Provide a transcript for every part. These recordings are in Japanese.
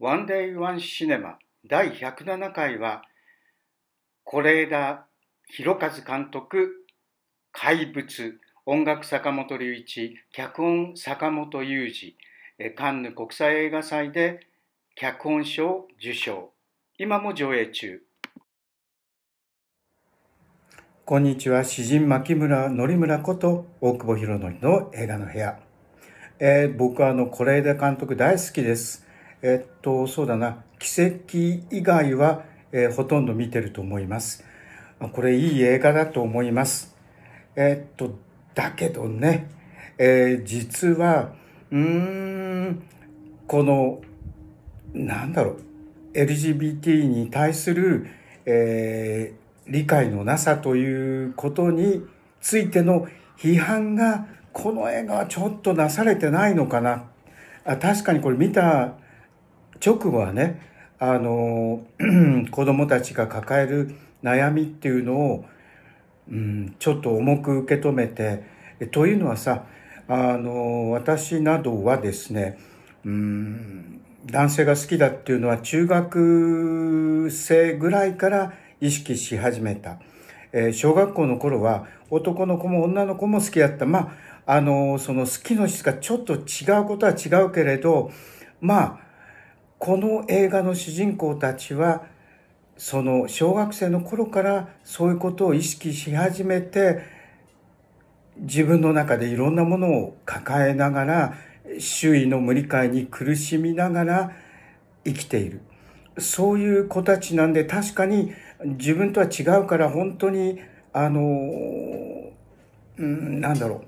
ワンデイワンシネマ第107回は、是枝裕和監督、怪物、音楽坂本龍一、脚本坂本雄二、カンヌ国際映画祭で脚本賞受賞。今も上映中。こんにちは、詩人牧村則村こと大久保博則の映画の部屋。えー、僕はあの、是枝監督大好きです。えっと、そうだな、奇跡以外は、えー、ほとんど見てると思います。これいい映画だと思います。えっと、だけどね、えー、実は、うーん、この、なんだろう、LGBT に対する、えー、理解のなさということについての批判が、この映画はちょっとなされてないのかな。あ確かにこれ見た直後はね、あの、子供たちが抱える悩みっていうのを、うん、ちょっと重く受け止めて、というのはさ、あの、私などはですね、うん、男性が好きだっていうのは中学生ぐらいから意識し始めた。えー、小学校の頃は男の子も女の子も好きだった。まあ、あの、その好きの質がちょっと違うことは違うけれど、まあ、この映画の主人公たちはその小学生の頃からそういうことを意識し始めて自分の中でいろんなものを抱えながら周囲の無理解に苦しみながら生きているそういう子たちなんで確かに自分とは違うから本当にあの、うん、なんだろう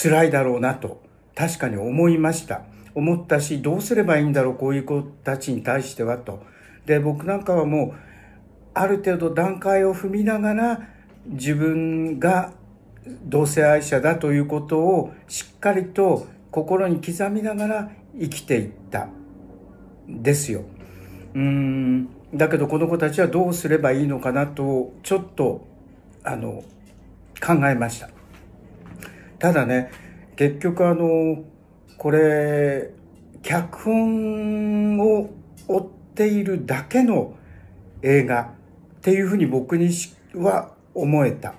辛いだろうなと確かに思いました。思ったし、どうすればいいんだろう、こういう子たちに対してはと。で、僕なんかはもう、ある程度段階を踏みながら、自分が同性愛者だということをしっかりと心に刻みながら生きていったですよ。うんだけどこの子たちはどうすればいいのかなとちょっとあの考えました。ただね結局あのこれ脚本を追っているだけの映画っていうふうに僕には思えた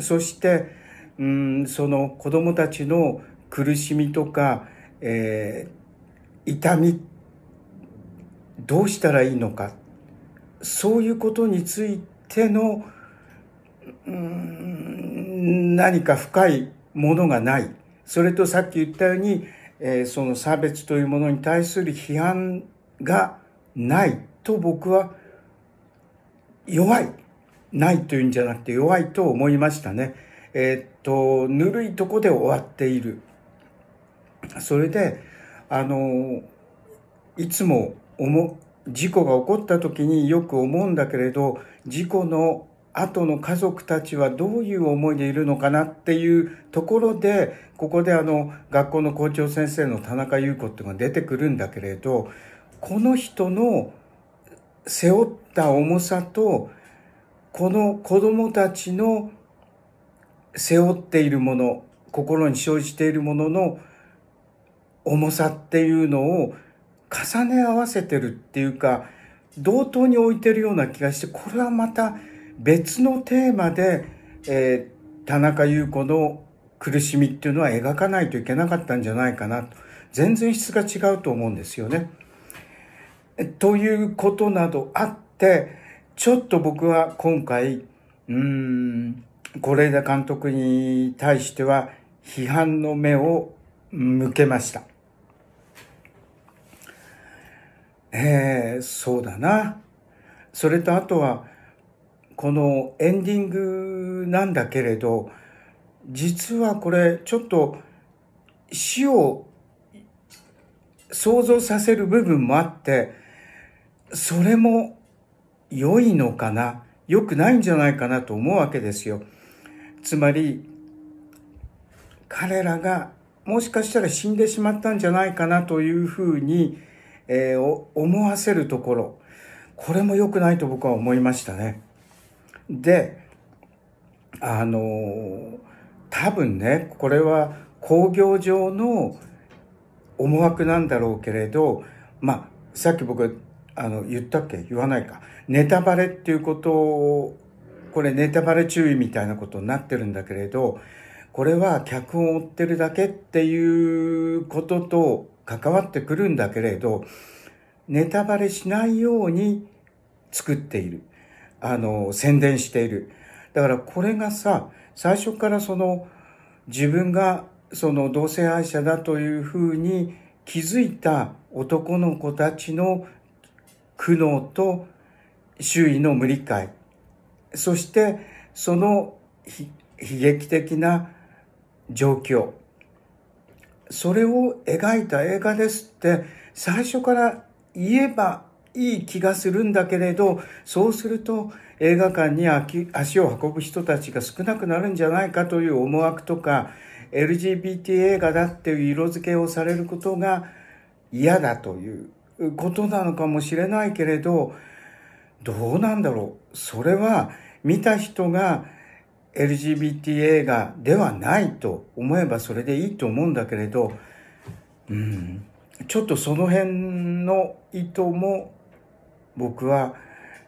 そしてうんその子どもたちの苦しみとか、えー、痛みどうしたらいいのかそういうことについてのうん何か深いものがないそれとさっき言ったようにえー、その差別というものに対する批判がないと僕は弱いないというんじゃなくて弱いと思いましたね。えー、っと、ぬるいとこで終わっている。それで、あの、いつも思、事故が起こった時によく思うんだけれど、事故の後の家族たちはどういう思いでいるのかなっていうところで、ここであの、学校の校長先生の田中優子っていうのが出てくるんだけれど、この人の背負った重さと、この子供たちの背負っているもの、心に生じているものの重さっていうのを重ね合わせてるっていうか、同等に置いてるような気がして、これはまた、別のテーマで、えー、田中優子の苦しみっていうのは描かないといけなかったんじゃないかなと全然質が違うと思うんですよね。ということなどあってちょっと僕は今回うん是枝監督に対しては批判の目を向けました。えー、そうだな。それとあとは、このエンディングなんだけれど、実はこれちょっと死を想像させる部分もあって、それも良いのかな、良くないんじゃないかなと思うわけですよ。つまり、彼らがもしかしたら死んでしまったんじゃないかなというふうに、えー、思わせるところ、これも良くないと僕は思いましたね。で、あの多分ね、これは工業上の思惑なんだろうけれど、まあ、さっき僕、あの、言ったっけ言わないか。ネタバレっていうことを、これネタバレ注意みたいなことになってるんだけれど、これは脚本を追ってるだけっていうことと関わってくるんだけれど、ネタバレしないように作っている。あの、宣伝している。だからこれがさ、最初からその、自分がその同性愛者だというふうに気づいた男の子たちの苦悩と周囲の無理解。そしてその悲劇的な状況。それを描いた映画ですって最初から言えばいい気がするんだけれど、そうすると映画館に足を運ぶ人たちが少なくなるんじゃないかという思惑とか、LGBT 映画だっていう色付けをされることが嫌だということなのかもしれないけれど、どうなんだろう。それは見た人が LGBT 映画ではないと思えばそれでいいと思うんだけれど、うん、ちょっとその辺の意図も僕は、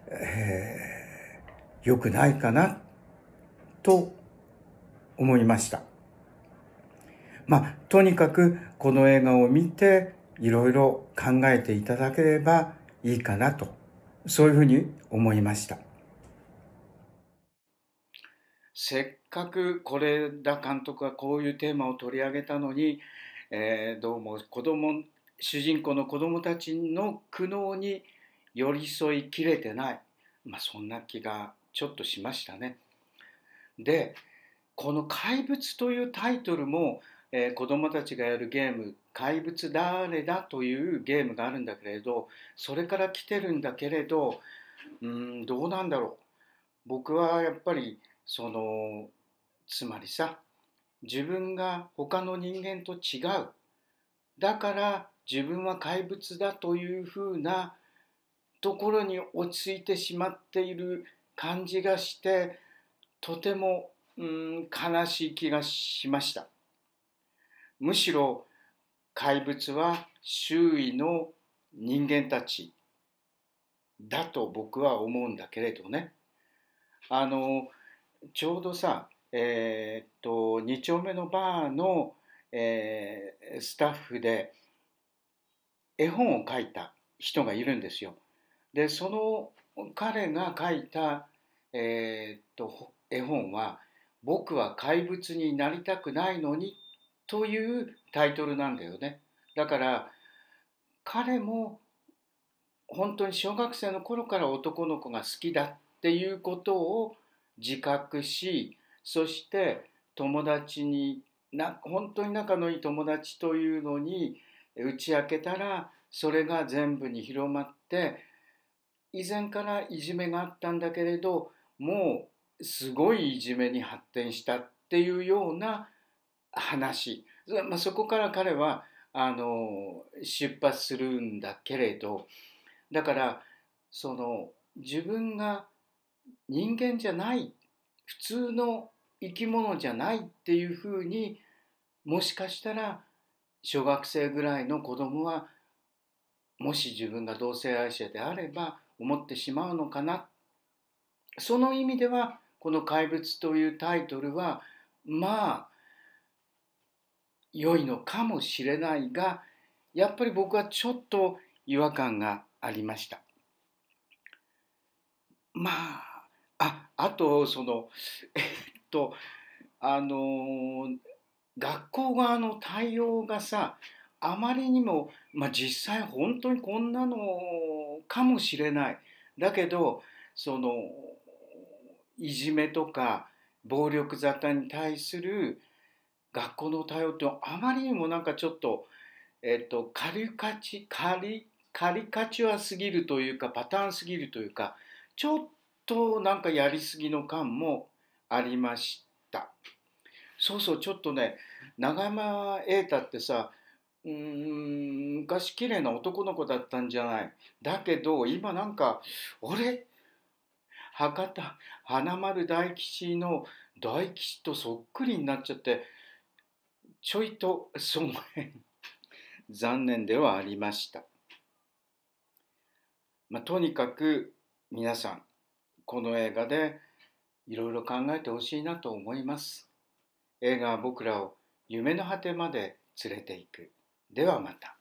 えー、良くないかな、と思いました。まあ、とにかくこの映画を見て、いろいろ考えていただければいいかなと、そういうふうに思いました。せっかく是枝監督はこういうテーマを取り上げたのに、えー、どうも子供主人公の子供たちの苦悩に寄り添いきれてない、まあ、そんな気がちょっとしましたね。でこの「怪物」というタイトルも、えー、子どもたちがやるゲーム「怪物誰だ?」というゲームがあるんだけれどそれから来てるんだけれどうんどうなんだろう僕はやっぱりそのつまりさ自分が他の人間と違うだから自分は怪物だというふうなところに落ち着いてしまっている感じがしてとても、うん、悲しい気がしましたむしろ怪物は周囲の人間たちだと僕は思うんだけれどねあのちょうどさえー、っと2丁目のバーの、えー、スタッフで絵本を書いた人がいるんですよ。でその彼が書いた、えー、っと絵本は「僕は怪物になりたくないのに」というタイトルなんだよね。だから彼も本当に小学生の頃から男の子が好きだっていうことを自覚しそして友達にな本当に仲のいい友達というのに打ち明けたらそれが全部に広まって以前からいじめがあったんだけれどもうすごいいじめに発展したっていうような話、まあ、そこから彼はあの出発するんだけれどだからその自分が人間じゃない普通の生き物じゃないっていうふうにもしかしたら小学生ぐらいの子供はもし自分が同性愛者であれば思ってしまうのかなその意味ではこの「怪物」というタイトルはまあ良いのかもしれないがやっぱり僕はちょっと違和感がありました。まあああとその えっとあの学校側の対応がさあまりにも、まあ、実際本当にこんなのかもしれないだけどそのいじめとか暴力沙汰に対する学校の対応ってあまりにもなんかちょっと,、えっとカリカチカリカリカチュアすぎるというかパターンすぎるというかちょっとなんかやりすぎの感もありました。そうそうちょっとね永山瑛太ってさうーん昔綺麗な男の子だったんじゃないだけど今なんかあれ博多花丸大吉の大吉とそっくりになっちゃってちょいとその辺残念ではありました、まあ、とにかく皆さんこの映画でいろいろ考えてほしいなと思います映画は僕らを夢の果てまで連れていくではまた。